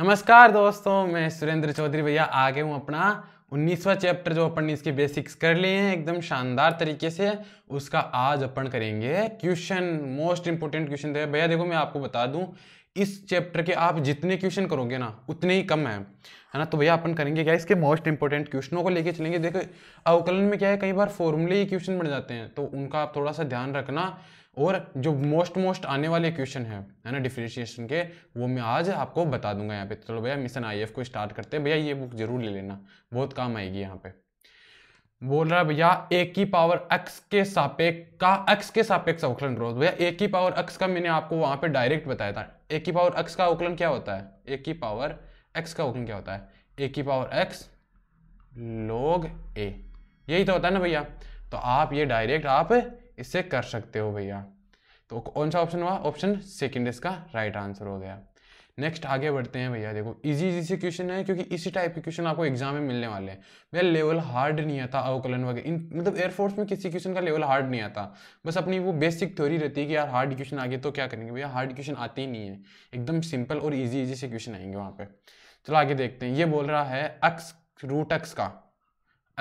नमस्कार दोस्तों मैं सुरेंद्र चौधरी भैया आगे हूँ अपना उन्नीसवा चैप्टर जो अपन ने इसके बेसिक्स कर लिए हैं एकदम शानदार तरीके से उसका आज अपन करेंगे क्वेश्चन मोस्ट इंपोर्टेंट क्वेश्चन थे भैया देखो मैं आपको बता दूं इस चैप्टर के आप जितने क्वेश्चन करोगे ना उतने ही कम है है ना तो भैया अपन करेंगे क्या इसके मोस्ट इंपॉर्टेंट क्वेश्चनों को लेके चलेंगे देखो अवकलन में क्या है कई बार फॉर्मूले ही क्वेश्चन बन जाते हैं तो उनका आप थोड़ा सा ध्यान रखना और जो मोस्ट मोस्ट आने वाले क्वेश्चन है है ना डिफ्रेंशिएशन के वो मैं आज आपको बता दूंगा यहाँ पे चलो भैया मिशन आई को स्टार्ट करते हैं भैया ये बुक जरूर ले लेना बहुत काम आएगी यहाँ पे बोल रहा है भैया ए की पावर एक्स के सापेक्ष का एक्स के सापेक्ष अवकलन करो भैया ए की पावर एक्स का मैंने आपको वहां पे डायरेक्ट बताया था ए की पावर एक्स का अवकलन क्या होता है ए की पावर एक्स का अवकलन क्या होता है ए की पावर एक्स लोग ए यही तो होता है ना भैया तो आप ये डायरेक्ट आप इसे कर सकते हो भैया तो कौन सा ऑप्शन हुआ ऑप्शन सेकेंड इसका राइट आंसर हो गया नेक्स्ट आगे बढ़ते हैं भैया देखो इजी इजी से क्वेश्चन है क्योंकि इसी टाइप के क्वेश्चन आपको एग्जाम में मिलने वाले हैं भैया लेवल हार्ड नहीं आता अवकलन वगैरह इन मतलब एयरफोर्स में किसी क्वेश्चन का लेवल हार्ड नहीं आता बस अपनी वो बेसिक थ्योरी रहती है कि यार हार्ड क्वेश्चन आगे तो क्या करेंगे भैया हार्ड क्वेश्चन आते ही नहीं है एकदम सिंपल और ईजी ईजी से क्वेश्चन आएंगे वहाँ पर चलो आगे देखते हैं ये बोल रहा है एक्स रूट एक्स का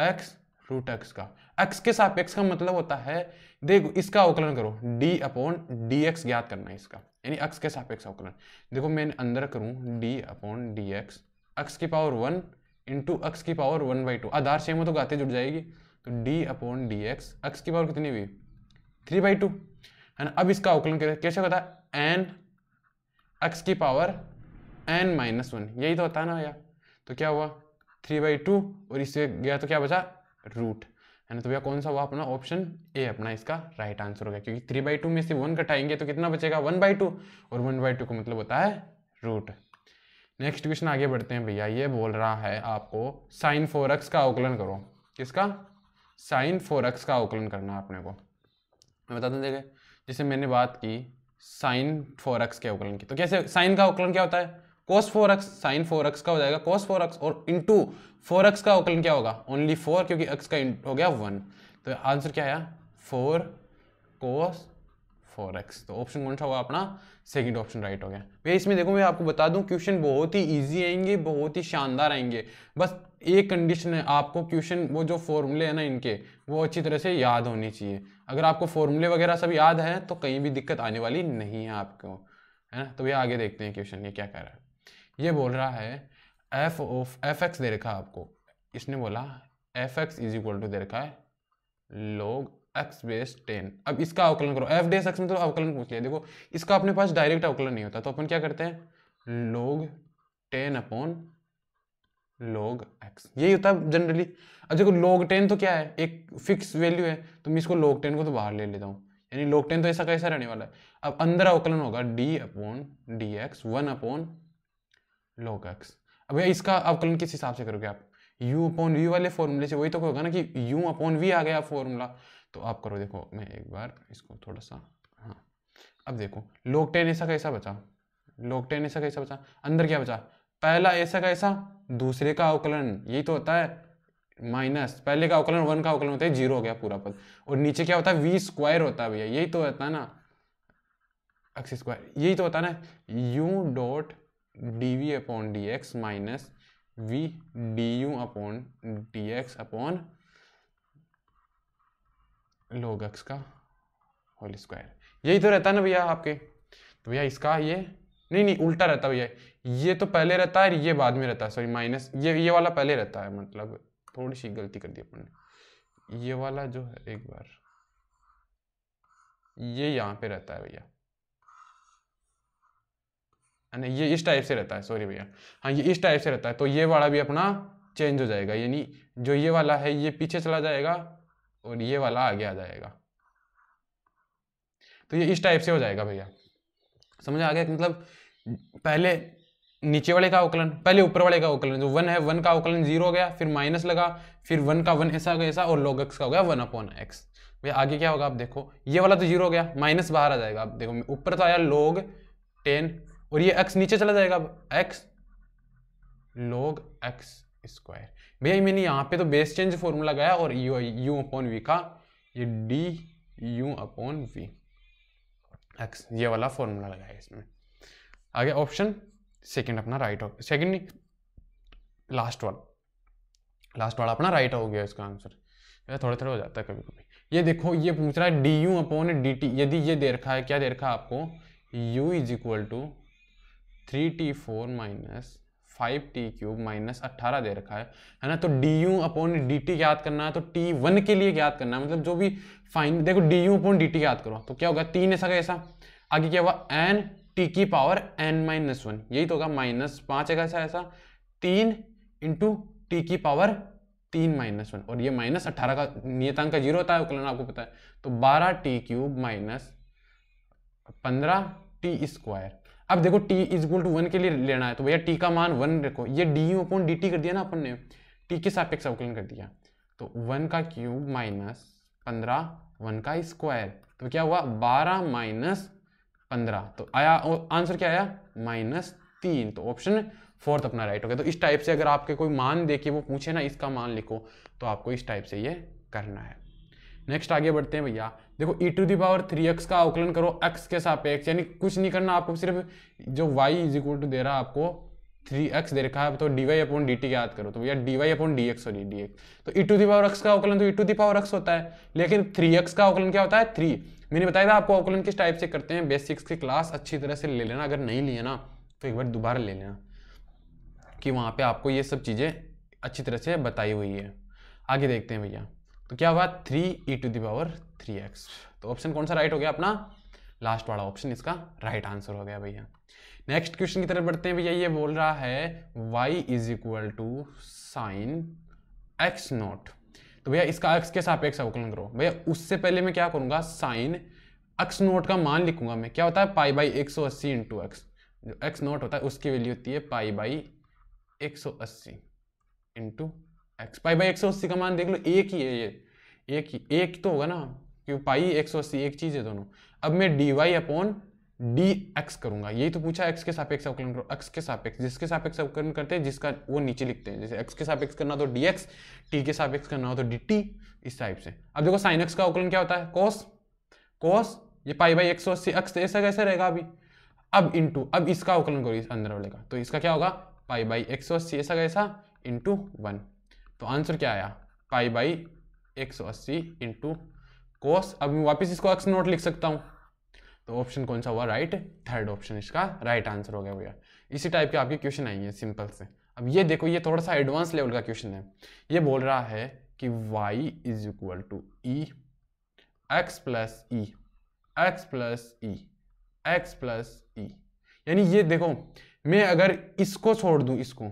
एक्स रूट एक्स का एक्स के सापेक्ष का मतलब होता है देखो इसका अवकलन करो डी अपॉन डी एक्स ज्ञात करना है इसका यानी एक्स के एक्स अवकलन देखो मैं अंदर करूँ d upon d x x की पावर वन इंटू एक्स की पावर वन बाई टू आधार सेम हो तो गाते जुड़ जाएगी तो d upon d x x की पावर कितनी हुई थ्री बाई टू है ना अब इसका अवकलन करें कैसे होता है एन एक्स की पावर एन माइनस वन यही तो होता है ना भैया तो क्या हुआ थ्री बाई टू और इससे गया तो क्या बचा रूट है ना तो भैया कौन सा हुआ अपना ऑप्शन ए अपना इसका राइट आंसर हो गया क्योंकि थ्री बाई टू में से वन कटाएंगे तो कितना बचेगा वन बाई टू और वन बाई टू का मतलब होता है रूट नेक्स्ट क्वेश्चन आगे बढ़ते हैं भैया ये बोल रहा है आपको साइन फोर एक्स का अवकलन करो किसका साइन फोर एक्स का अवकलन करना अपने को मैं बता दूँ देखे जैसे मैंने बात की साइन फोर एक्स के अवकलन की तो कैसे साइन का अवकलन क्या होता है cos four x sine four x का हो जाएगा कॉस फोर एक्स और इंटू फोर एक्स का अवकलन क्या होगा ओनली फोर क्योंकि एक्स का हो गया वन तो आंसर क्या आया फोर कोस फोर एक्स तो ऑप्शन कौन सा होगा अपना सेकंड ऑप्शन राइट हो गया भैया इसमें देखो मैं आपको बता दूं क्वेश्चन बहुत ही इजी आएंगे बहुत ही शानदार आएंगे बस एक कंडीशन है आपको क्वेश्चन वो जो फॉर्मूले हैं ना इनके वो अच्छी तरह से याद होनी चाहिए अगर आपको फॉर्मूले वगैरह सब याद है तो कहीं भी दिक्कत आने वाली नहीं है आपको है ना तो भैया आगे देखते हैं क्वेश्चन ये क्या कह रहा है ये बोल रहा है एफ ऑफ एफ एक्स दे रखा है आपको इसने बोला f x is equal to दे रखा है लोग एक्स बेस टेन अब इसका अवकलन करो एफ डेस एक्स में तो अवकलन पूछ लिया देखो इसका अपने पास डायरेक्ट अवकलन नहीं होता तो अपन क्या करते हैं लोग टेन अपॉन लोग एक्स यही होता है जनरली अब देखो लोग टेन तो क्या है एक फिक्स वैल्यू है तो मैं इसको लोग टेन को तो बाहर ले लेता हूँ यानी लोग टेन तो ऐसा कैसा रहने वाला है अब अंदर अवकलन होगा d upon d x one upon log x अब भैया इसका अवकलन किस हिसाब से करोगे आप यू अपॉन वी वाले फॉर्मूले से वही तो होगा ना कि यू अपॉन वी आ गया फॉर्मूला तो आप करो देखो मैं एक बार इसको थोड़ा सा हाँ अब देखो लोग टेन ऐसा कैसा बचा लोग टेन ऐसा कैसा बचा अंदर क्या बचा पहला ऐसा कैसा दूसरे का अवकलन यही तो होता है माइनस पहले का अवकलन वन का अवकलन होता है जीरो हो गया पूरा पद और नीचे क्या होता है वी स्क्वायर होता है भैया यही तो होता है ना एक्स स्क्वायर यही तो होता है ना u dot d v upon d x minus v d u upon d x upon log x का होल स्क्वायर यही तो रहता है ना भैया आपके तो भैया इसका ये नहीं नहीं उल्टा रहता भैया ये तो पहले रहता है ये बाद में रहता है सॉरी माइनस ये ये वाला पहले रहता है मतलब थोड़ी सी गलती कर दी अपन ने ये वाला जो है एक बार ये यहाँ पे रहता है भैया है ना ये इस टाइप से रहता है सॉरी भैया हाँ ये इस टाइप से रहता है तो ये वाला भी अपना चेंज हो जाएगा यानी जो ये वाला है ये पीछे चला जाएगा और ये वाला आगे आ जाएगा तो ये इस टाइप से हो जाएगा भैया समझ आ गया मतलब पहले नीचे वाले का अवकलन पहले ऊपर वाले का अवकलन जो वन है वन का अवकलन जीरो हो गया फिर माइनस लगा फिर वन का वन ऐसा ऐसा और लोग एक्स का हो गया वन अपॉन एक्स भैया आगे क्या होगा आप देखो ये वाला तो जीरो हो गया माइनस बाहर आ जाएगा आप देखो ऊपर तो आया लोग टेन और ये एक्स नीचे चला जाएगा अब एक्स लोग एक्स स्क्वायर भैया मैंने यहाँ पे तो बेस चेंज फॉर्मूला गया और यू यू अपॉन वी का ये d u upon v x ये वाला फॉर्मूला लगाया इसमें आगे ऑप्शन सेकंड अपना राइट हो सेकंड लास्ट वाला लास्ट वाला अपना राइट हो गया इसका आंसर थोड़े थोड़े हो जाता है कभी कभी ये देखो ये पूछ रहा है d u upon d t यदि ये दे रखा है क्या दे रखा है आपको u is equal to three t four minus five t cube minus अट्ठारह दे रखा है है ना तो d u upon d t याद करना है तो टी वन के लिए याद करना है मतलब जो भी फाइन देखो d u upon d t याद करो तो क्या होगा तीन ऐसा का ऐसा आगे क्या हुआ एन टी की पावर एन माइनस वन यही तो होगा माइनस पाँच है ऐसा ऐसा तीन इंटू टी की पावर तीन माइनस वन और ये माइनस अट्ठारह का नियतांक का जीरो होता है उकलन आपको पता है तो बारह टी क्यूब माइनस पंद्रह टी स्क्वायर अब देखो t is equal to one के लिए लेना है तो भैया t का मान वन रखो ये डी यू अपॉन डी कर दिया ना अपन ने t के सापेक्ष अवकलन कर दिया तो वन का क्यूब माइनस पंद्रह वन का स्क्वायर तो क्या हुआ बारह माइनस पंद्रह तो आया आंसर क्या आया माइनस तीन तो ऑप्शन फोर्थ अपना राइट हो गया तो इस टाइप से अगर आपके कोई मान दे के वो पूछे ना इसका मान लिखो तो आपको इस टाइप से ये करना है नेक्स्ट आगे बढ़ते हैं भैया देखो e to the power three x का अवकलन करो एक्स के सापेक्ष यानी कुछ नहीं करना आपको सिर्फ जो वाई इज इक्वल टू दे रहा है आपको थ्री एक्स दे रखा है तो d y upon d t याद करो तो भैया d y upon d x sorry d x तो e to the power x का अवकलन तो e to the power x होता है लेकिन थ्री एक्स का अवकलन क्या होता है थ्री मैंने बताया था आपको अवकलन किस टाइप से करते हैं बेसिक्स की क्लास अच्छी तरह से ले लेना अगर नहीं लिए ना तो एक बार दोबारा ले लेना कि वहाँ पे आपको ये सब चीज़ें अच्छी तरह से बताई हुई है आगे देखते हैं भैया तो क्या हुआ three e to the power three x तो ऑप्शन कौन सा राइट हो गया अपना लास्ट वाला ऑप्शन इसका राइट आंसर हो गया भैया नेक्स्ट क्वेश्चन की तरफ बढ़ते हैं भैया ये बोल रहा है y is equal to sine x naught तो भैया इसका एक्स के एक्स अवकलन करो भैया उससे पहले मैं क्या करूंगा साइन एक्स नोट का मान लिखूंगा मैं क्या होता है पाई बाई एक सौ अस्सी इंटू एक्स जो एक्स नोट होता है उसकी वैल्यू होती है पाई बाई एक सौ अस्सी इंटू एक्स पाई बाई एक सौ अस्सी का मान देख लो एक ही है ये एक ही एक तो होगा ना क्योंकि पाई एक सौ अस्सी एक चीज़ है दोनों अब मैं d y upon d x करूंगा यही तो पूछा एक्स के सापेक्ष अवकलन करो एक्स के सापेक्ष जिसके सापेक्ष अवकलन करते हैं जिसका वो नीचे लिखते हैं जैसे एक्स के सापेक्ष करना तो डी एक्स टी के सापेक्ष करना हो तो डी टी इस टाइप से अब देखो साइन एक्स का अवकलन क्या होता है कोस कोस ये पाई बाई एक सौ अस्सी एक्स तो ऐसा कैसे रहेगा अभी अब इंटू अब इसका अवकलन करो इस अंदर वाले का तो इसका क्या होगा पाई बाई एक सौ अस्सी ऐसा कैसा इंटू वन तो आंसर क्या आया पाई बाई एक सौ अस्सी इंटू कोस अब मैं वापस इसको एक्स नोट लिख सकता हूँ तो ऑप्शन कौन सा हुआ राइट थर्ड ऑप्शन इसका राइट आंसर हो गया भैया इसी टाइप के आपके क्वेश्चन आएंगे सिंपल से अब ये देखो ये थोड़ा सा एडवांस लेवल का क्वेश्चन है ये बोल रहा है कि y is equal to e x plus e x plus e x plus e यानी ये देखो मैं अगर इसको छोड़ दूं इसको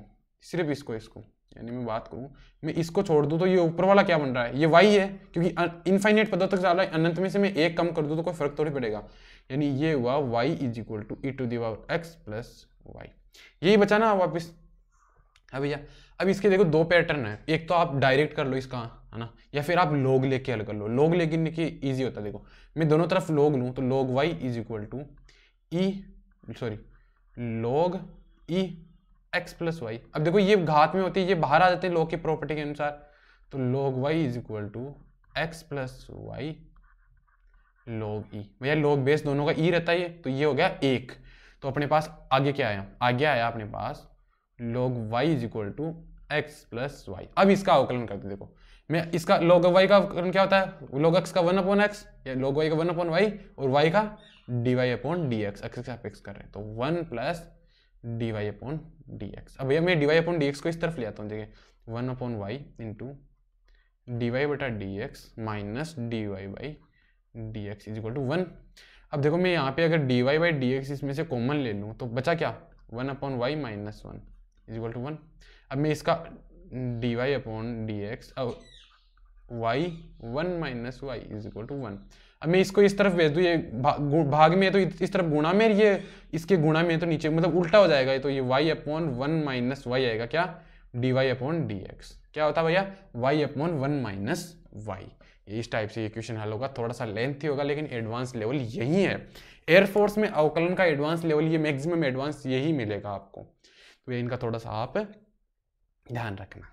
सिर्फ इसको इसको यानी मैं बात करूं मैं इसको छोड़ दूं तो ये ऊपर वाला क्या बन रहा है ये वाई है क्योंकि इनफाइनाइट पदों तक जा रहा है अनंत में से मैं एक कम कर दूं तो कोई फर्क थोड़ी पड़ेगा यानी ये हुआ y is equal to e to the power x plus y यही बचाना वापिस हाँ भैया अब इसके देखो दो पैटर्न है एक तो आप डायरेक्ट कर लो इसका है ना या फिर आप लोग लेके हल कर लो लोग लेकिन की ईजी होता है देखो मैं दोनों तरफ लोग लूँ तो log y is equal to e sorry log e x plus y अब देखो ये घात में होती है ये बाहर आ जाते हैं लोग की प्रॉपर्टी के अनुसार तो log y is equal to x plus y log e भैया लोग बेस दोनों का e रहता है तो ये हो गया एक तो अपने पास आगे क्या आया आगे आया अपने पास log y is equal to x plus y अब इसका अवकलन करते देखो मैं इसका लॉग y का अवकलन क्या होता है लॉग x का वन अपॉन एक्स या लॉग y का वन अपॉन वाई और y का d y upon d x x कर रहे हैं तो one plus d y upon d x अब भैया मैं d y upon d x को इस तरफ ले आता हूँ देखिए one upon y into d y बटा d x minus d y by d x is equal to one अब देखो मैं यहाँ पे अगर d y by d x इसमें से कॉमन ले लूँ तो बचा क्या one upon y minus one is equal to one अब मैं इसका d y upon d x y one minus y is equal to one अब मैं इसको इस तरफ भेज दूँ ये भा, भाग में है तो इस तरफ गुणा में ये इसके गुणा में है तो नीचे मतलब उल्टा हो जाएगा तो ये y upon one minus y आएगा क्या d y upon d x क्या होता भैया y upon one minus y इस टाइप से क्वेश्चन हल होगा थोड़ा सा लेंथ ही होगा लेकिन एडवांस लेवल यही है एयरफोर्स में अवकलन का एडवांस लेवल ये मैक्सिमम एडवांस यही मिलेगा आपको तो ये इनका थोड़ा सा आप ध्यान रखना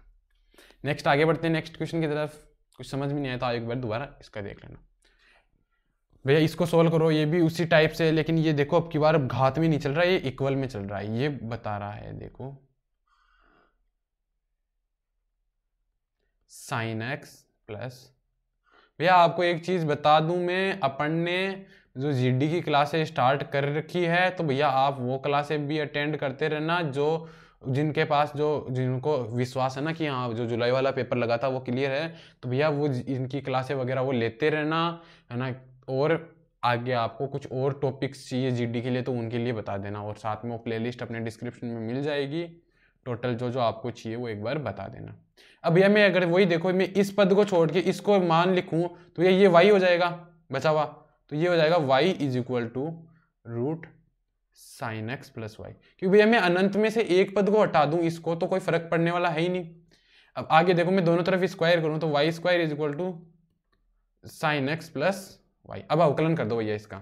नेक्स्ट आगे बढ़ते हैं नेक्स्ट क्वेश्चन की तरफ कुछ समझ में नहीं आया तो एक बार दोबारा इसका देख लेना भैया इसको सोल्व करो ये भी उसी टाइप से लेकिन ये देखो अब की बार घात में नहीं चल रहा है ये इक्वल में चल रहा है ये बता रहा है देखो साइन एक्स प्लस भैया आपको एक चीज बता दूं मैं अपन ने जो जीडी की क्लासे स्टार्ट कर रखी है तो भैया आप वो क्लासे भी अटेंड करते रहना जो जिनके पास जो जिनको विश्वास है ना कि हाँ जो जुलाई वाला पेपर लगा था वो क्लियर है तो भैया वो इनकी क्लासे वगैरह वो लेते रहना है ना और आगे आपको कुछ और टॉपिक्स चाहिए जीडी के लिए तो उनके लिए बता देना और साथ में वो प्लेलिस्ट अपने डिस्क्रिप्शन में मिल जाएगी टोटल जो जो आपको चाहिए वो एक बार बता देना अब भैया मैं अगर वही देखो मैं इस पद को छोड़ के इसको मान लिखूँ तो ये ये वाई हो जाएगा बचा हुआ तो ये हो जाएगा y is equal to root sine x plus y क्योंकि भैया मैं अनंत में से एक पद को हटा दूं इसको तो कोई फर्क पड़ने वाला है ही नहीं अब आगे देखो मैं दोनों तरफ स्क्वायर करूं तो y square is equal to sine x plus y अब अवकलन कर दो भैया इसका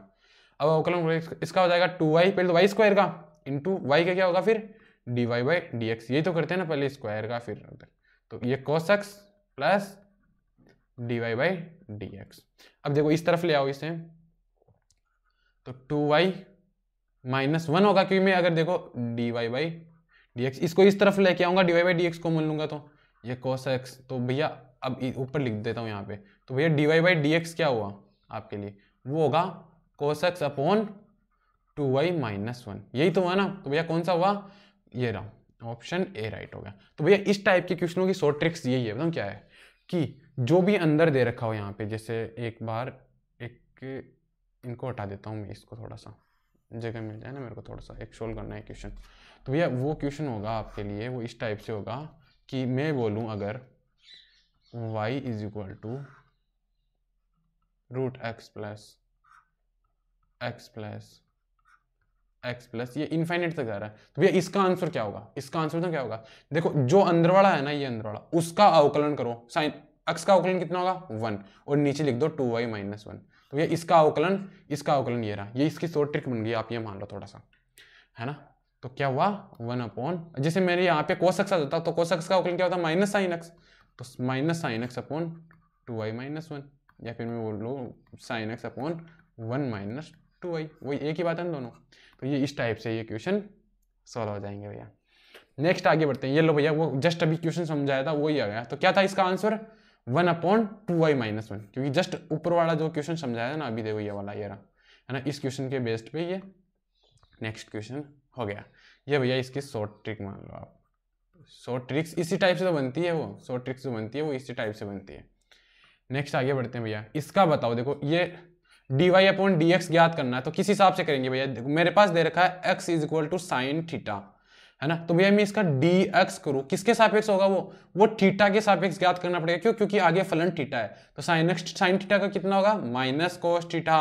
अब अवकलन इसका हो जाएगा टू वाई पहले तो वाई स्क्वायर का इंटू वाई का क्या होगा फिर d y by d x यही तो करते हैं ना पहले स्क्वायर का फिर तो ये cos x plus d y by d x अब देखो इस तरफ ले आओ इसे तो टू वाई माइनस वन होगा क्योंकि मैं अगर देखो d y by d x इसको इस तरफ लेके आऊँगा d y by d x को मान लूँगा तो ये कॉस एक्स तो भैया अब ऊपर लिख देता हूँ यहाँ पे तो भैया d y by d x क्या हुआ आपके लिए वो होगा cos x upon two y minus one यही तो हुआ ना तो भैया कौन सा हुआ ये रहा ऑप्शन ए राइट हो गया तो भैया इस टाइप के क्वेश्चनों की शॉर्ट ट्रिक्स यही है एकदम क्या है कि जो भी अंदर दे रखा हो यहाँ पे जैसे एक बार एक इनको हटा देता हूँ मैं इसको थोड़ा सा जगह मिल जाए ना मेरे को थोड़ा सा एक सोल्व करना है क्वेश्चन तो भैया वो क्वेश्चन होगा आपके लिए वो इस टाइप से होगा कि मैं बोलूँ अगर y is equal to root x plus x plus x plus ये इन्फाइनेट तक जा रहा है तो भैया इसका आंसर क्या होगा इसका आंसर तो क्या होगा देखो जो अंदर वाला है ना ये अंदर वाला उसका अवकलन करो साइन एक्स का अवकलन कितना होगा वन और नीचे लिख दो टू वाई माइनस वन तो ये इसका अवकलन इसका अवकलन ये रहा ये इसकी शोर ट्रिक बन गई आप ये मान लो थोड़ा सा है ना तो क्या हुआ वन अपॉन जैसे मेरे यहाँ पे कोशक्स होता तो कोशक्स का अवकलन क्या होता माइनस साइन एक्स तो minus sine x upon two i minus one या फिर मैं बोल लो sine x upon one minus two y वही एक ही बात है ना दोनों तो ये इस टाइप से ये क्वेश्चन सॉल्व हो जाएंगे भैया नेक्स्ट आगे बढ़ते हैं ये लो भैया वो जस्ट अभी क्वेश्चन समझाया था वही आ गया तो क्या था इसका answer one upon two y minus one क्योंकि जस्ट ऊपर वाला जो क्वेश्चन समझाया ना अभी देखो ये वाला ये रहा है ना इस क्वेश्चन के बेस्ड पे ये नेक्स्ट क्वेश्चन हो गया ये भैया इसकी शॉर्ट ट्रिक मान लो आप शॉर्ट ट्रिक्स इसी टाइप से तो बनती है वो शॉर्ट ट्रिक्स जो बनती है वो इसी टाइप से बनती है नेक्स्ट आगे बढ़ते हैं भैया इसका बताओ देखो ये d y upon d x ज्ञात करना है तो किस हिसाब से करेंगे भैया देखो मेरे पास दे रखा है x is equal to sine theta है ना तो भैया मैं इसका डी एक्स करूँ किसके सापेक्ष होगा वो वो थीटा के सापेक्ष ज्ञात करना पड़ेगा क्यों क्योंकि आगे फलन थीटा है तो साइन एक्स साइन थीटा का कितना होगा माइनस कोस थीटा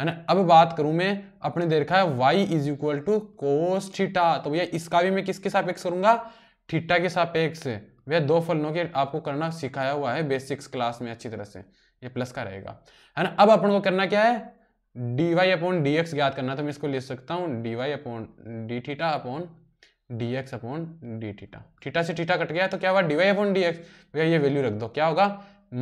है ना अब बात करूं मैं अपने देखा है y is equal to cos theta तो भैया इसका भी मैं किसके सापेक्ष करूंगा थीटा के सापेक्ष भैया दो फलनों के आपको करना सिखाया हुआ है बेसिक्स क्लास में अच्छी तरह से ये प्लस का रहेगा है ना अब अपन को करना क्या है d y upon d x ज्ञात करना तो मैं इसको ले सकता हूँ d y upon d theta upon d x upon d theta theta से टीटा कट गया तो क्या हुआ d y upon d x भैया ये वैल्यू रख दो क्या होगा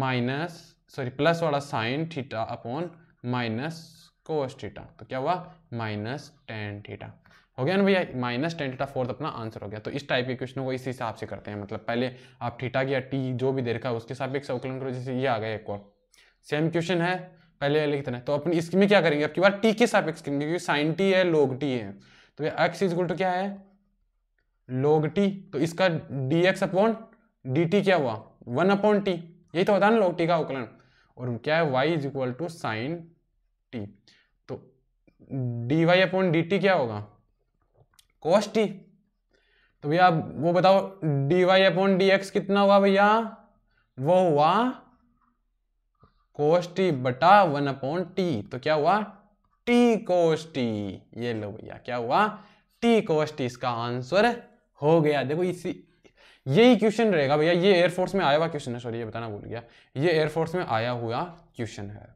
माइनस सॉरी प्लस वाला sine theta upon minus cos theta तो क्या हुआ माइनस टेन थीटा हो गया ना भैया माइनस टेन थीटा फोर्थ अपना आंसर हो गया तो इस टाइप के क्वेश्चन को इसी हिसाब से करते हैं मतलब पहले आप थीटा या टी जो भी दे रखा है उसके सापेक्ष अवकलन करो जैसे ये आ गया एक और सेम क्वेश्चन है पहले वाले की तो अपनी इसमें क्या करेंगे आपकी बार टी के हिसाब से क्योंकि साइन टी है लोग टी है तो भैया एक्स इज इक्वल टू क्या है लोग टी तो इसका d x upon d t क्या हुआ वन अपॉन टी यही तो होता है ना लोग टी का अवकलन और क्या है y is equal to sine t तो d y upon d t क्या होगा कॉस टी तो भैया आप वो बताओ d y upon d x कितना हुआ भैया वो हुआ कोस टी बटा वन अपॉन टी तो क्या हुआ टी कोस टी ये लो भैया क्या हुआ टी कोस टी इसका आंसर हो गया देखो इसी यही क्वेश्चन रहेगा भैया ये एयरफोर्स में आया हुआ क्वेश्चन है सॉरी ये बताना भूल गया ये एयरफोर्स में आया हुआ क्वेश्चन है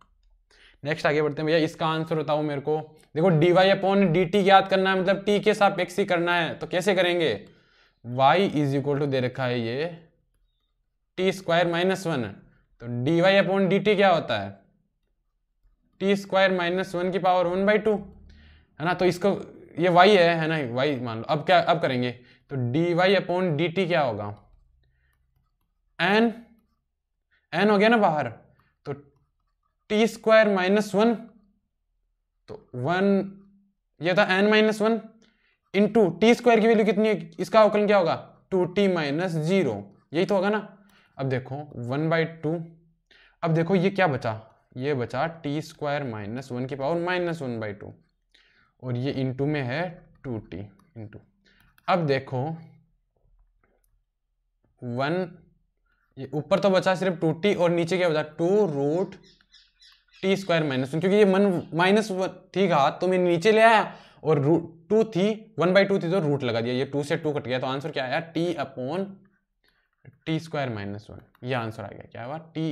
नेक्स्ट आगे बढ़ते हैं भैया इसका आंसर बताओ मेरे को देखो d y upon d t याद करना है मतलब टी के एक्स ही करना है तो कैसे करेंगे वाई इज इक्वल टू दे रखा है ये टी स्क्वायर माइनस वन तो d y upon d t क्या होता है टी स्क्वायर माइनस वन की पावर वन बाई टू है ना तो इसको ये वाई है है ना वाई मान लो अब क्या अब करेंगे तो d y upon d t क्या होगा एन एन हो गया ना बाहर तो टी स्क्वायर माइनस वन तो वन ये था n minus one into t square की वैल्यू कितनी है इसका अवकलन क्या होगा टू टी माइनस जीरो यही तो होगा ना अब देखो वन बाई टू अब देखो ये क्या बचा ये बचा टी स्क्वायर माइनस वन की power minus one by two और ये इंटू में है टू टी इंटू अब देखो वन ये ऊपर तो बचा सिर्फ टू टी और नीचे क्या बचा two root t square minus one क्योंकि ये मन माइनस वन थी घात तो मैं नीचे ले आया और रूट टू थी वन बाई टू थी तो रूट लगा दिया ये टू से टू कट गया तो आंसर क्या आया t upon t square minus one ये आंसर आ गया क्या हुआ t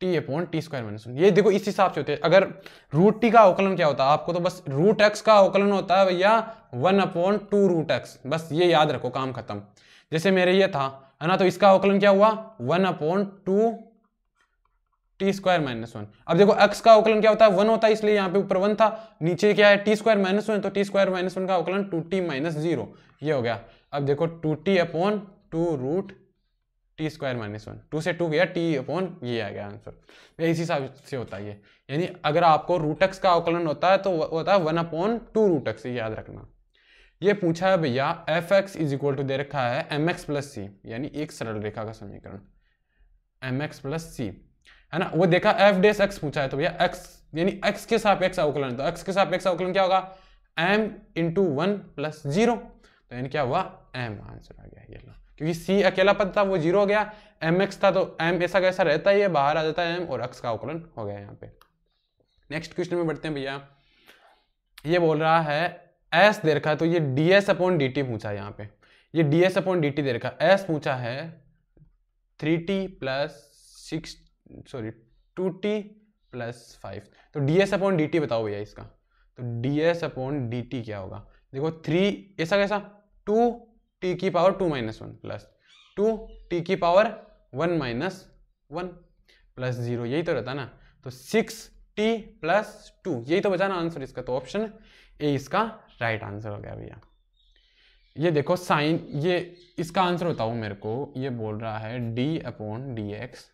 t upon t square minus one ये देखो इस हिसाब से होते हैं अगर रूट टी का अवकलन क्या होता है आपको तो बस रूट एक्स का अवकलन होता है भैया one upon two root x बस ये याद रखो काम खत्म जैसे मेरे ये था है ना तो इसका अवकलन क्या हुआ one upon two t square minus one अब देखो एक्स का अवकलन क्या होता है वन होता है इसलिए यहाँ पे ऊपर वन था नीचे क्या है टी स्क्वायर माइनस वन तो टी स्क्वायर माइनस वन का अवकलन टू टी माइनस जीरो ये हो गया अब देखो two t upon two root t square minus one two से टू गया टी अपॉन ये आ गया आंसर इसी हिसाब से होता है ये यानी अगर आपको रूटक्स का अवकलन होता है तो होता है वन अपॉन टू रूटक्स याद रखना ये पूछा है भैया f x is equal to दे रखा है एम एक्स प्लस सी यानी एक सरल रेखा का समीकरण एम एक्स प्लस सी है ना वो देखा एफ डेस एक्स पूछा है तो भैया एक्स यानी एक्स के साथ एक्स अवकलन तो एक्स के साथ एक्स अवकलन क्या होगा m into one plus zero तो यानी क्या हुआ एम आंसर आ गया ये लो क्योंकि सी अकेला पद था वो जीरो हो गया एम एक्स था तो एम ऐसा कैसा रहता ही है बाहर आ जाता है एम और अक्स का अवकलन हो गया यहाँ पे नेक्स्ट क्वेश्चन में बढ़ते हैं भैया ये बोल रहा है एस दे रखा है तो ये d s upon d t पूछा है यहाँ पे ये d s upon d t दे रखा है एस पूछा है three t plus six sorry two t plus five तो d s upon d t बताओ भैया इसका तो d s upon d t क्या होगा देखो थ्री ऐसा कैसा टू टी की power two minus one plus two t की power one minus one plus zero यही तो रहता ना तो सिक्स टी प्लस टू यही तो बचाना आंसर इसका तो ऑप्शन ए इसका राइट आंसर हो गया भैया ये देखो साइन ये इसका आंसर होता हूँ मेरे को ये बोल रहा है d upon d x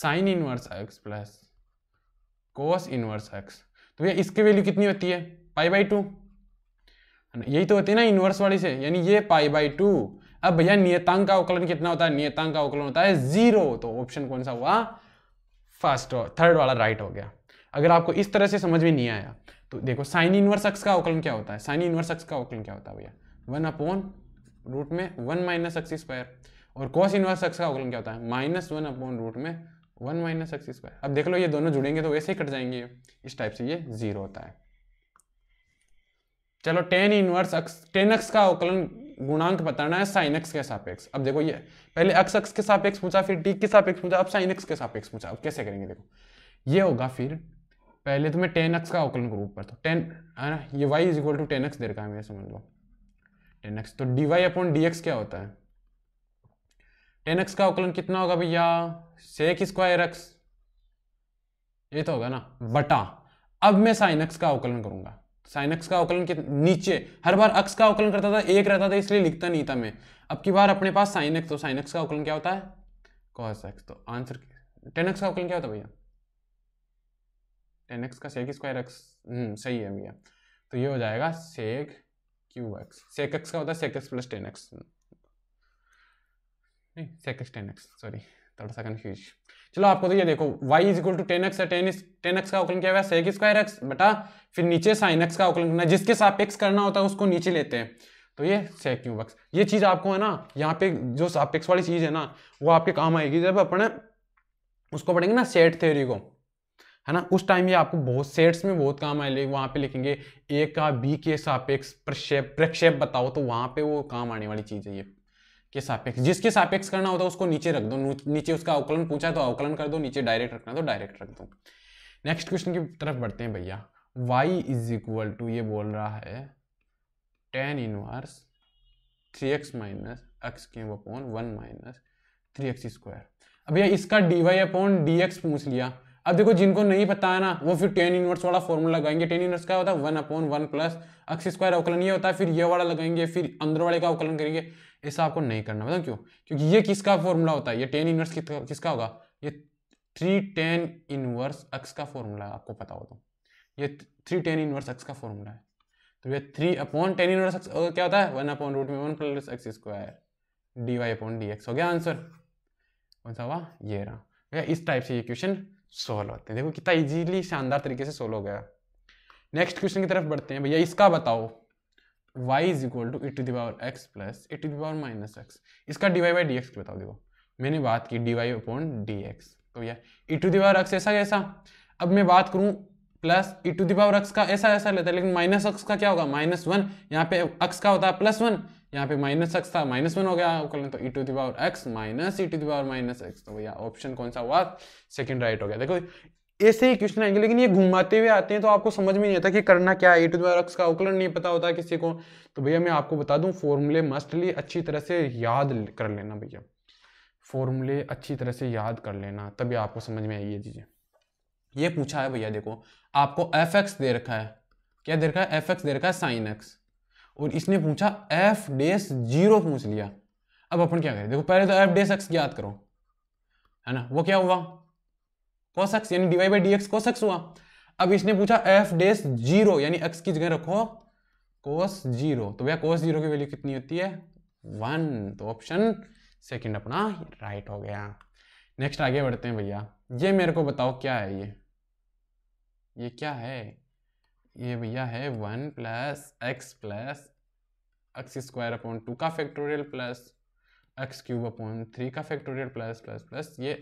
sine inverse x plus cos inverse x तो भैया इसकी वैल्यू कितनी होती है पाई बाई टू यही तो होती है ना इनवर्स वाली से यानी ये पाई बाई टू अब भैया नियतांक का अवकलन कितना होता है नियतांक का अवकलन होता है जीरो तो ऑप्शन कौन सा हुआ फर्स्ट थर्ड वाला राइट हो गया अगर आपको इस तरह से समझ में नहीं आया तो देखो साइन इनवर्स अक्स का अवकलन क्या होता है साइन इनवर्स अक्स का अवकलन क्या होता है भैया वन अपॉन रूट में वन माइनस अक्स स्क्वायर और कॉस इनवर्स अक्स का अवकलन क्या होता है माइनस वन अपॉन रूट में वन माइनस अक्स स्क्वायर अब देख लो ये दोनों जुड़ेंगे तो वैसे ही कट जाएंगे इस टाइप से ये जीरो होता है चलो tan inverse x tan x का अवकलन गुणांक बताना है साइन एक्स के सापेक्ष अब देखो ये पहले अक्स अक्स के सापेक्ष पूछा फिर टी के सापेक्ष पूछा अब साइन एक्स के सापेक्ष पूछा अब कैसे करेंगे देखो ये होगा फिर पहले तो मैं टेन एक्स का अवकलन करूँ ऊपर तो टेन है ना ये y is equal to tan x दे रखा है मैं समझ लो टेन एक्स तो d y upon d x क्या होता है टेन एक्स का अवकलन कितना होगा भैया सेक स्क्वायर एक्स ये तो होगा ना बटा अब मैं साइन एक्स का अवकलन करूंगा साइन एक्स का अवकलन नीचे हर बार अक्स का अवकलन करता था एक रहता था इसलिए लिखता नहीं था मैं अब की बार अपने पास साइन एक्स तो साइन एक्स का अवकलन क्या होता है कॉस एक्स तो आंसर टेन एक्स का अवकलन क्या होता है भैया टेन एक्स का सेक स्क्वायर एक्स सही है भैया तो ये हो जाएगा sec q x sec x का होता है sec x plus tan x नहीं sec x tan x sorry थोड़ा सा कन्फ्यूज चलो आपको तो ये देखो y is equal to tan x tan tan x का अवकलन क्या हुआ है सेक स्क्वायर एक्स बटा फिर नीचे साइन एक्स का अवकलन करना जिसके एक्स करना होता है उसको नीचे लेते हैं तो ये सेक यू बक्स ये चीज आपको है ना यहाँ पे जो सापेक्स वाली चीज है ना वो आपके काम आएगी जब अपने उसको पढ़ेंगे ना सेट थ्योरी को है ना उस टाइम ये आपको बहुत सेट्स में बहुत काम आए वहां पे लिखेंगे ए का बी के सापेक्ष प्रक्षेप प्रक्षेप बताओ तो वहां पे वो काम आने वाली चीज़ है ये के सापेक्ष जिसके सापेक्ष करना होता है उसको नीचे रख दो नीचे उसका अवकलन पूछा तो अवकलन कर दो नीचे डायरेक्ट रखना तो डायरेक्ट रख दो नेक्स्ट क्वेश्चन की तरफ बढ़ते हैं भैया वाई इज इक्वल टू ये बोल रहा है tan inverse three x minus x के upon one minus three x square अब भैया इसका d y upon d x पूछ लिया अब देखो जिनको नहीं पता है ना वो फिर टेन इनवर्स वाला फॉर्मूला लगाएंगे टेन इनवर्स का होता है one upon one plus x square अवकलन ये होता है फिर ये वाला लगाएंगे फिर अंदर वाले का अवकलन करेंगे ऐसा आपको नहीं करना बताऊँ क्यों क्योंकि ये किसका फॉर्मूला होता है ये टेन इनवर्स किसका होगा ये थ्री टेन इनवर्स एक्स का फॉर्मूला आपको पता हो तो ये थ्री टेन इनवर्स एक्स का फॉर्मूला है तो ये three upon tan inverse x क्या होता है वन अपॉन रूट में one plus x square d y upon d x हो गया आंसर कौन सा हुआ ये रहा भैया इस टाइप से ये क्वेश्चन सोल्व होते हैं देखो कितना इजीली शानदार तरीके से सोल्व हो गया नेक्स्ट क्वेश्चन की तरफ बढ़ते हैं भैया इसका बताओ y is equal to e to the power x plus e to the power minus x इसका डी बाई डी एक्स बताओ देखो मैंने बात की d y upon d x तो यह ई टू दावर एक्स ऐसा कैसा अब मैं बात करूँ plus e to the power x का ऐसा ऐसा लेता है लेकिन माइनस एक्स का क्या होगा माइनस वन यहाँ पे एक्स का होता है प्लस वन यहाँ पे माइनस एक्स था माइनस वन हो गया तो e to the power x minus e to the power minus x तो भैया ऑप्शन कौन सा हुआ सेकंड राइट हो गया देखो ऐसे ही क्वेश्चन आएंगे लेकिन ये घुमाते हुए आते हैं तो आपको समझ में नहीं आता कि करना क्या है ए टू द्वारा का अवकलन नहीं पता होता किसी को तो भैया मैं आपको बता दूं फॉर्मूले मस्टली अच्छी तरह से याद कर लेना भैया फॉर्मूले अच्छी तरह से याद कर लेना तभी आपको समझ में आई ये चीज़ें ये पूछा है भैया देखो आपको एफ दे रखा है क्या दे रखा है एफ दे रखा है साइन एक्स और इसने पूछा एफ डेस जीरो पूछ लिया अब अपन क्या करें देखो पहले तो एफ डेस एक्स याद करो है ना वो क्या हुआ कोसक्स यानी d y by d x cos x हुआ अब इसने पूछा एफ डेस जीरो यानी एक्स की जगह रखो कोस जीरो तो भैया कोस जीरो की वैल्यू कितनी होती है वन तो ऑप्शन सेकंड अपना राइट हो गया नेक्स्ट आगे बढ़ते हैं भैया ये मेरे को बताओ क्या है ये ये क्या है ये भैया है one plus x plus x square upon two का factorial plus x cube upon three का फैक्टोरियल प्लस प्लस प्लस ये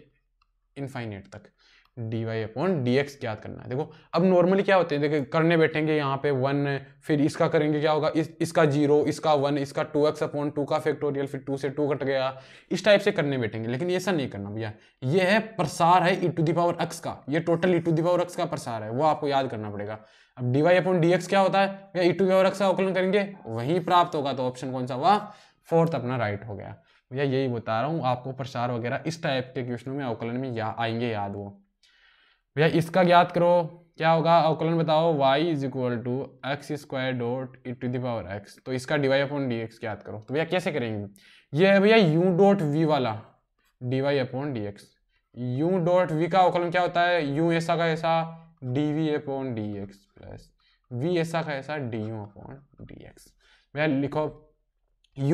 इनफाइनेट तक d y upon d x ज्ञात करना है देखो अब नॉर्मली क्या होते हैं देखिए करने बैठेंगे यहाँ पे वन फिर इसका करेंगे क्या होगा इस इसका जीरो इसका वन इसका टू एक्स अपॉन टू का फैक्टोरियल फिर टू से टू कट गया इस टाइप से करने बैठेंगे लेकिन ऐसा नहीं करना भैया ये है प्रसार है e to the power x का ये total e to the power x का प्रसार है वो आपको याद करना पड़ेगा अब d y upon d x क्या होता है या e to the power x का अवकलन करेंगे वहीं प्राप्त होगा तो ऑप्शन कौन सा हुआ फोर्थ अपना राइट हो गया भैया यही बता रहा हूँ आपको प्रसार वगैरह इस टाइप के क्वेश्चनों में अवकलन में या आएंगे याद वो भैया इसका ज्ञात करो क्या होगा अवकलन बताओ y is equal to x square dot e to the power x तो इसका d y upon d x ज्ञात करो तो भैया कैसे करेंगे ये है भैया u डॉट v वाला d y upon d x u dot v का अवकलन क्या होता है u ऐसा का ऐसा d v upon d x plus v ऐसा का ऐसा d u upon d x भैया लिखो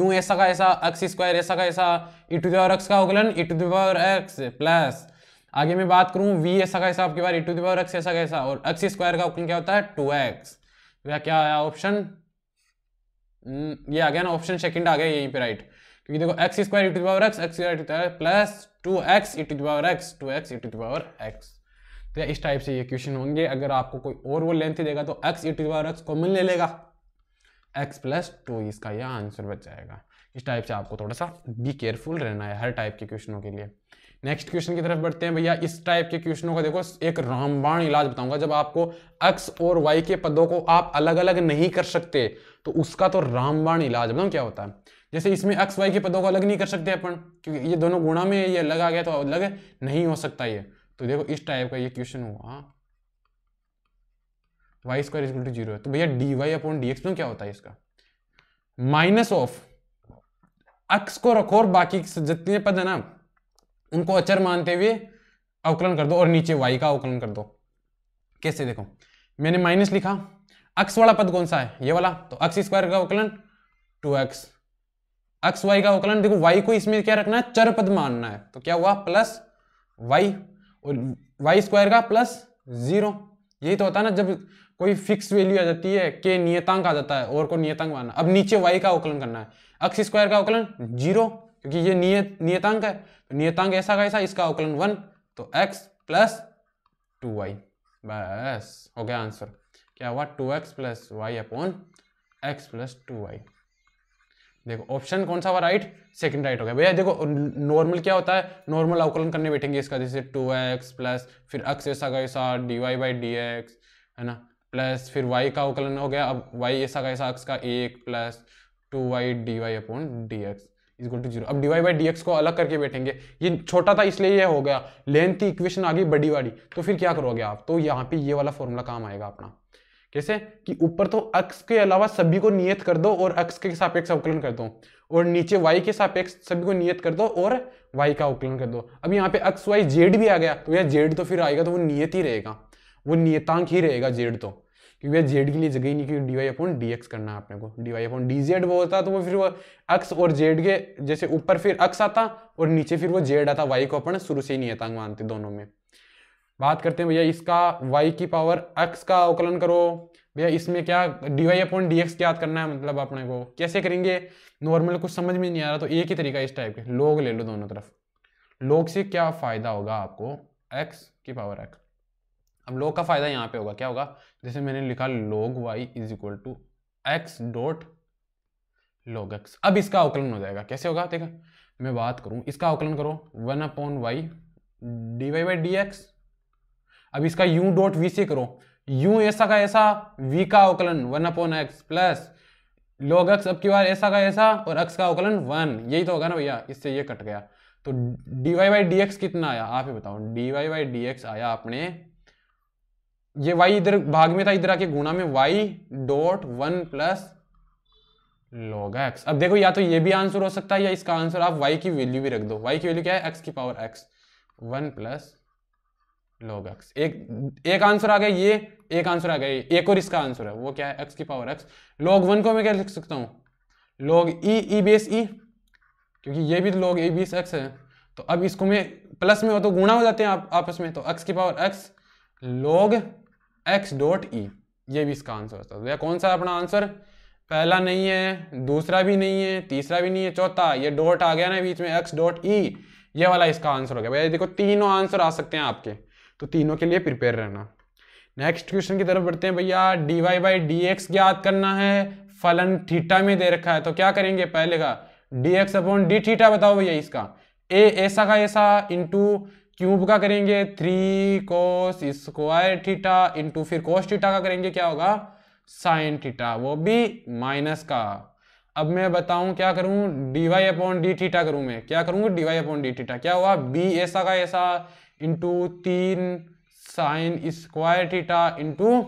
u ऐसा का ऐसा एक्स स्क्वायर ऐसा का ऐसा ई टू दावर एक्स का अवकलन e to the power x plus आगे मैं बात करूं वी ऐसा कैसा आपके पास ए टू दावर एक्स ऐसा कैसा और एक्स स्क्वायर का ऑप्शन क्या होता है टू एक्स या क्या आया ऑप्शन hmm, ये आ गया ना ऑप्शन सेकंड आ गया यहीं पे राइट क्योंकि देखो x square e to the power x x plus two x e to the power x two x e to the power x तो इस टाइप से ये क्वेश्चन होंगे अगर आपको कोई और वो लेंथ देगा तो x e to the power x common ले लेगा एक्स प्लस टू इसका यह आंसर बच जाएगा इस टाइप से आपको थोड़ा सा बी केयरफुल रहना है हर टाइप के क्वेश्चनों के लिए नेक्स्ट क्वेश्चन की तरफ बढ़ते हैं भैया इस टाइप के क्वेश्चनों का देखो एक रामबाण इलाज बताऊंगा जब आपको एक्स और वाई के पदों को आप अलग अलग नहीं कर सकते तो उसका तो रामबाण इलाज बताऊ मतलब क्या होता है जैसे इसमें एक्स वाई के पदों को अलग नहीं कर सकते अपन क्योंकि ये दोनों गुणा में ये अलग आ गया तो अलग नहीं हो सकता ये तो देखो इस टाइप का ये क्वेश्चन हुआ y square equal to zero है तो भैया d y upon d x क्या होता है इसका माइनस ऑफ एक्स को रखो और बाकी जितने पद है ना उनको अचर मानते हुए अवकलन कर दो और नीचे वाई का अवकलन कर दो कैसे देखो मैंने माइनस लिखा अक्स वाला पद कौन सा है ये वाला तो अक्स स्क्वायर का अवकलन टू एक्स अक्स वाई का अवकलन देखो वाई को इसमें क्या रखना है चर पद मानना है तो क्या हुआ प्लस वाई और वाई स्क्वायर का प्लस जीरो यही तो होता है ना जब कोई फिक्स वैल्यू आ जाती है के नियतांक आ जाता है और को नियतांक मानना अब नीचे वाई का अवकलन करना है अक्स स्क्वायर का अवकलन जीरो क्योंकि ये नियत नियतांक है तो नियतांक ऐसा कैसा इसका अवकलन वन तो एक्स प्लस टू वाई बस हो गया आंसर क्या हुआ two x plus y upon x plus two y देखो ऑप्शन कौन सा हुआ राइट सेकंड राइट हो गया भैया देखो नॉर्मल क्या होता है नॉर्मल अवकलन करने बैठेंगे इसका जैसे टू एक्स प्लस फिर एक्स ऐसा का ऐसा d y by d x है ना प्लस फिर वाई का अवकलन हो गया अब वाई ऐसा का ऐसा एक्स का एक plus two y d y upon d x equal to zero अब डिवाई बाई डी को अलग करके बैठेंगे ये छोटा था इसलिए ये हो गया लेंथ की इक्वेशन आ गई बड़ी वाली तो फिर क्या करोगे आप तो यहाँ पे ये वाला फॉर्मूला काम आएगा अपना कैसे कि ऊपर तो अक्स के अलावा सभी को नियत कर दो और अक्स के सापेक्ष अवकलन कर दो और नीचे वाई के सापेक्ष सभी को नियत कर दो और वाई का अवकलन कर दो अब यहाँ पे अक्स वाई जेड भी आ गया तो यह जेड तो फिर आएगा तो वो नियत ही रहेगा वो नियतांक ही रहेगा जेड तो क्योंकि यार जेड के लिए जगह ही नहीं क्योंकि d y upon d x करना है अपने को d y upon d z वो होता तो वो फिर वो एक्स और जेड के जैसे ऊपर फिर एक्स आता और नीचे फिर वो जेड आता वाई को अपन शुरू से ही नहीं अतंग मानते दोनों में बात करते हैं भैया इसका वाई की पावर एक्स का अवकलन करो भैया इसमें क्या d y upon d x याद करना है मतलब अपने को कैसे करेंगे नॉर्मल कुछ समझ में नहीं आ रहा तो एक ही तरीका इस टाइप के लोग ले लो दोनों तरफ लोग से क्या फायदा होगा आपको एक्स की पावर एक्स अब लोग का फायदा यहाँ पे होगा क्या होगा जैसे मैंने लिखा log y is equal to x dot log x अब इसका अवकलन हो जाएगा कैसे होगा देखा मैं बात करूं इसका अवकलन करो one upon y d y by d x अब इसका यू डॉट वी से करो यू ऐसा का ऐसा v का अवकलन one upon x plus log x अब की बार ऐसा का ऐसा और x का अवकलन वन यही तो होगा ना भैया इससे ये कट गया तो d y by d x कितना आया आप ही बताओ d y by d x आया आपने ये वाई इधर भाग में था इधर आके गुणा में y dot one plus log x अब देखो या तो ये भी आंसर हो सकता है या इसका आंसर आप वाई की वैल्यू भी रख दो वाई की वैल्यू क्या है एक्स की power x one plus log x एक एक आंसर आ गया ये एक आंसर आ गया ये एक और इसका आंसर है वो क्या है एक्स की पावर एक्स लॉग वन को मैं क्या लिख सकता हूँ लॉग ई ई बेस ई क्योंकि ये भी लॉग ई बेस एक्स है तो अब इसको मैं प्लस में हो तो गुणा हो जाते हैं आप आपस में तो एक्स की power x log x dot e ये भी इसका आंसर होता है तो कौन सा अपना आंसर पहला नहीं है दूसरा भी नहीं है तीसरा भी नहीं है चौथा ये डॉट आ गया ना बीच में एक्स डॉट ई ये वाला इसका आंसर हो गया भैया देखो तीनों आंसर आ सकते हैं आपके तो तीनों के लिए प्रिपेयर रहना नेक्स्ट क्वेश्चन की तरफ बढ़ते हैं भैया d y by d x ज्ञात करना है फलन थीटा में दे रखा है तो क्या करेंगे पहले का d x upon d theta बताओ भैया इसका ए ऐसा का ऐसा इंटू क्यूब का करेंगे three cos square theta into फिर कोस थीटा का करेंगे क्या होगा साइन थीटा वो भी माइनस का अब मैं बताऊं क्या करूं डीवाई अपॉन डी थीटा करूं मैं क्या करूंगा डीवाई अपॉन डी थीटा क्या हुआ बी ऐसा का ऐसा इंटू तीन sine square theta into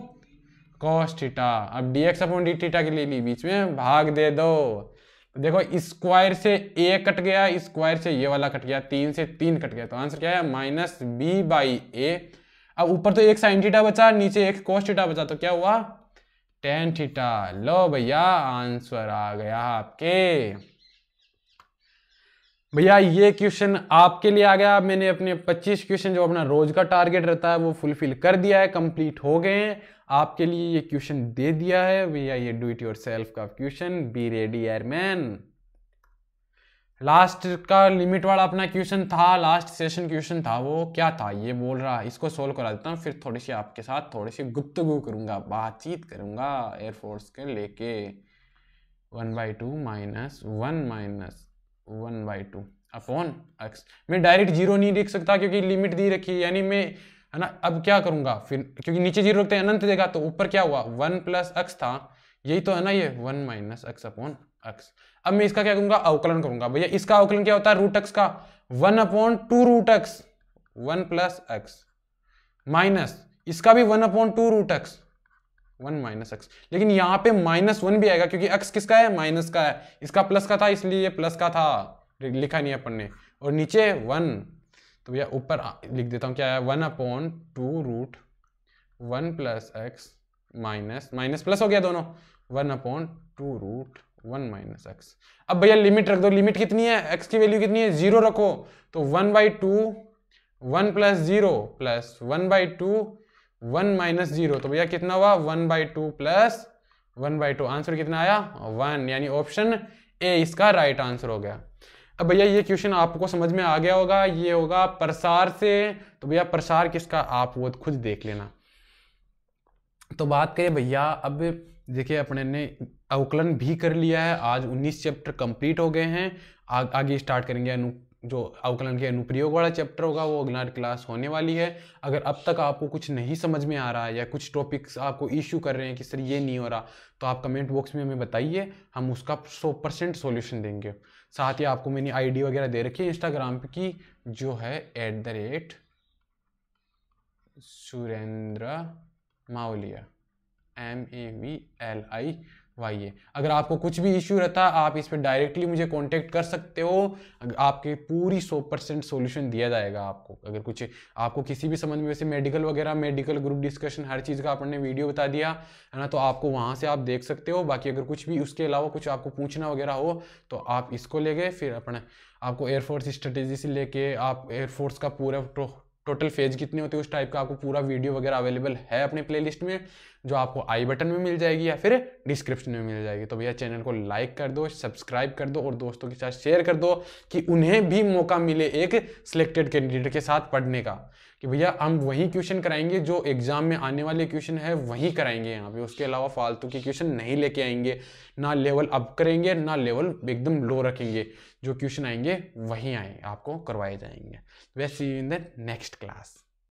cos theta अब d x upon d theta के लिए ली बीच में भाग दे दो देखो स्क्वायर से ए कट गया स्क्वायर से ये वाला कट गया तीन से तीन कट गया तो आंसर क्या है माइनस बी बाई ए अब ऊपर तो एक साइन थीटा बचा नीचे एक कोस थीटा बचा तो क्या हुआ टेन थीटा लो भैया आंसर आ गया आपके भैया ये क्वेश्चन आपके लिए आ गया मैंने अपने 25 क्वेश्चन जो अपना रोज का टारगेट रहता है वो फुलफिल कर दिया है कंप्लीट हो गए हैं आपके लिए ये क्वेश्चन दे दिया है भैया ये डू इट योर सेल्फ का question be ready airman last का लिमिट वाला अपना क्वेश्चन था लास्ट सेशन क्वेश्चन था वो क्या था ये बोल रहा इसको सोल्व करा देता हूँ फिर थोड़ी सी आपके साथ थोड़ी सी गुप्तगु करूंगा बातचीत करूंगा एयरफोर्स के लेके one by two minus one minus one by two upon x मैं डायरेक्ट जीरो नहीं देख सकता क्योंकि लिमिट दी रखी है यानी मैं है ना अब क्या करूंगा फिर क्योंकि नीचे जीरो रखते हैं अनंत देगा तो ऊपर क्या हुआ वन प्लस अक्स था यही तो है ना ये one minus x upon x अब मैं इसका क्या करूंगा अवकलन करूंगा भैया इसका अवकलन क्या होता है रूट अक्स का one upon two root x one plus x minus इसका भी one upon two root x one minus x लेकिन यहाँ पे माइनस वन भी आएगा क्योंकि एक्स किसका है माइनस का है इसका प्लस का था इसलिए ये प्लस का था लिखा नहीं अपन ने और नीचे वन तो भैया ऊपर लिख देता हूँ क्या है one upon two root one plus x minus minus plus हो गया दोनों one upon two root one minus x अब भैया लिमिट रख दो लिमिट कितनी है एक्स की वैल्यू कितनी है जीरो रखो तो one by two one plus zero plus one by two one minus zero तो भैया कितना हुआ one by two plus one by two answer कितना आया वन यानी ऑप्शन ए इसका राइट right आंसर हो गया अब भैया ये क्वेश्चन आपको समझ में आ गया होगा ये होगा प्रसार से तो भैया प्रसार किसका आप वो खुद देख लेना तो बात करें भैया अब देखिए अपने ने अवकलन भी कर लिया है आज 19 चैप्टर कंप्लीट हो गए हैं आ, आगे स्टार्ट करेंगे अनु जो अवकलन के अनुप्रयोग वाला चैप्टर होगा वो अगला क्लास होने वाली है अगर अब तक आपको कुछ नहीं समझ में आ रहा है या कुछ टॉपिक्स आपको इशू कर रहे हैं कि सर ये नहीं हो रहा तो आप कमेंट बॉक्स में हमें बताइए हम उसका सौ परसेंट सोल्यूशन देंगे साथ ही आपको मैंने आईडी वगैरह दे रखी है इंस्टाग्राम पे की जो है at the rate Surendra Mavliya M A V L I Y A अगर आपको कुछ भी इश्यू रहता है आप इस पर डायरेक्टली मुझे कांटेक्ट कर सकते हो आपके पूरी सौ परसेंट सोल्यूशन दिया जाएगा आपको अगर कुछ आपको किसी भी संबंध में वैसे मेडिकल वगैरह मेडिकल ग्रुप डिस्कशन हर चीज़ का आपने वीडियो बता दिया है ना तो आपको वहाँ से आप देख सकते हो बाकी अगर कुछ भी उसके अलावा कुछ आपको पूछना वगैरह हो तो आप इसको ले गए फिर अपने आपको एयरफोर्स स्ट्रेटेजी से लेके आप एयरफोर्स का पूरा टोटल फेज कितने होते हैं उस टाइप का आपको पूरा वीडियो वगैरह अवेलेबल है अपने प्लेलिस्ट में जो आपको आई बटन में मिल जाएगी या फिर डिस्क्रिप्शन में मिल जाएगी तो भैया चैनल को लाइक कर दो सब्सक्राइब कर दो और दोस्तों के साथ शेयर कर दो कि उन्हें भी मौका मिले एक सिलेक्टेड कैंडिडेट के साथ पढ़ने का कि भैया हम वही क्वेश्चन कराएंगे जो एग्जाम में आने वाले क्वेश्चन है वही कराएंगे यहाँ पे उसके अलावा फालतू के क्वेश्चन नहीं लेके आएंगे ना लेवल अप करेंगे ना लेवल एकदम लो रखेंगे जो क्वेश्चन आएंगे वही आएंगे आपको करवाए जाएंगे वैसे इन द नेक्स्ट क्लास